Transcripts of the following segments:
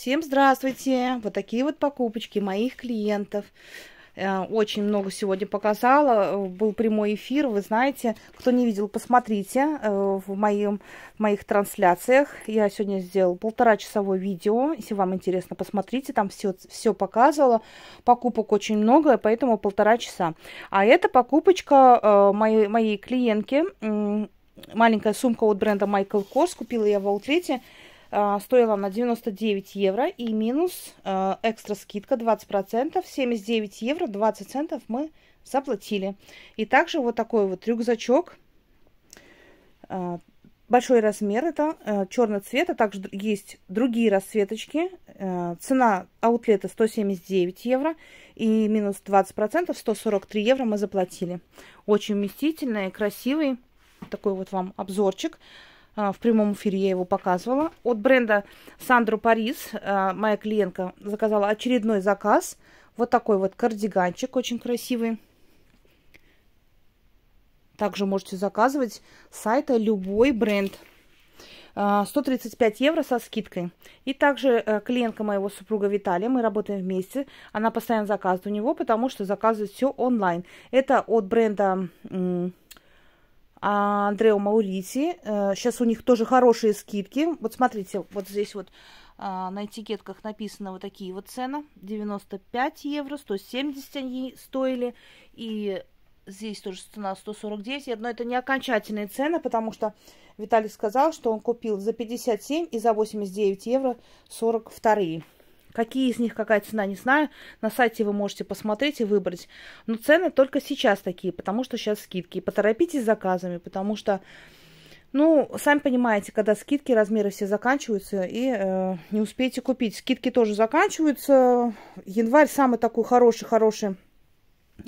Всем здравствуйте! Вот такие вот покупочки моих клиентов. Э, очень много сегодня показала. Э, был прямой эфир. Вы знаете, кто не видел, посмотрите э, в, моем, в моих трансляциях. Я сегодня сделала полтора часовое видео. Если вам интересно, посмотрите. Там все, все показывала. Покупок очень много, поэтому полтора часа. А это покупочка моей, моей клиентки. Маленькая сумка от бренда Michael Kors. Купила я в Аутлете. А, стоила она 99 евро и минус э, экстра скидка 20%, 79 евро 20 центов мы заплатили. И также вот такой вот рюкзачок, э, большой размер, это э, черный цвет, а также есть другие расцветочки. Цена аутлета 179 евро и минус 20%, 143 евро мы заплатили. Очень вместительный, красивый такой вот вам обзорчик. А, в прямом эфире я его показывала. От бренда Сандру Парис а, моя клиентка заказала очередной заказ. Вот такой вот кардиганчик очень красивый. Также можете заказывать с сайта любой бренд. 135 а, евро со скидкой. И также э, клиентка моего супруга Виталия, мы работаем вместе, она постоянно заказывает у него, потому что заказывает все онлайн. Это от бренда а Андрео Маурити. Э, сейчас у них тоже хорошие скидки. Вот смотрите, вот здесь вот а, на этикетках написано вот такие вот цены. 95 евро, 170 они стоили. И здесь тоже цена 149. Но это не окончательные цены, потому что Виталий сказал, что он купил за 57 и за 89 евро 42. Какие из них, какая цена, не знаю. На сайте вы можете посмотреть и выбрать. Но цены только сейчас такие, потому что сейчас скидки. поторопитесь с заказами, потому что, ну, сами понимаете, когда скидки, размеры все заканчиваются, и э, не успеете купить. Скидки тоже заканчиваются. Январь самый такой хороший-хороший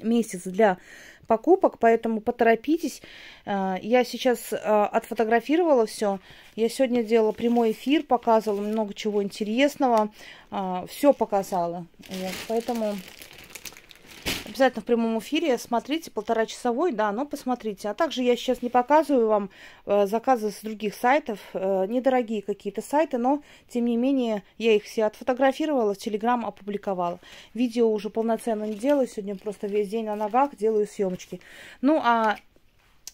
месяц для покупок, поэтому поторопитесь. Э, я сейчас э, отфотографировала все. Я сегодня делала прямой эфир, показывала много чего интересного. Э, все показала. Поэтому обязательно в прямом эфире. Смотрите, полторачасовой, да, но посмотрите. А также я сейчас не показываю вам э, заказы с других сайтов, э, недорогие какие-то сайты, но, тем не менее, я их все отфотографировала, в Телеграм опубликовала. Видео уже полноценно не делаю, сегодня просто весь день на ногах делаю съемочки. Ну, а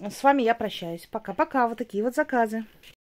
с вами я прощаюсь. Пока-пока, вот такие вот заказы.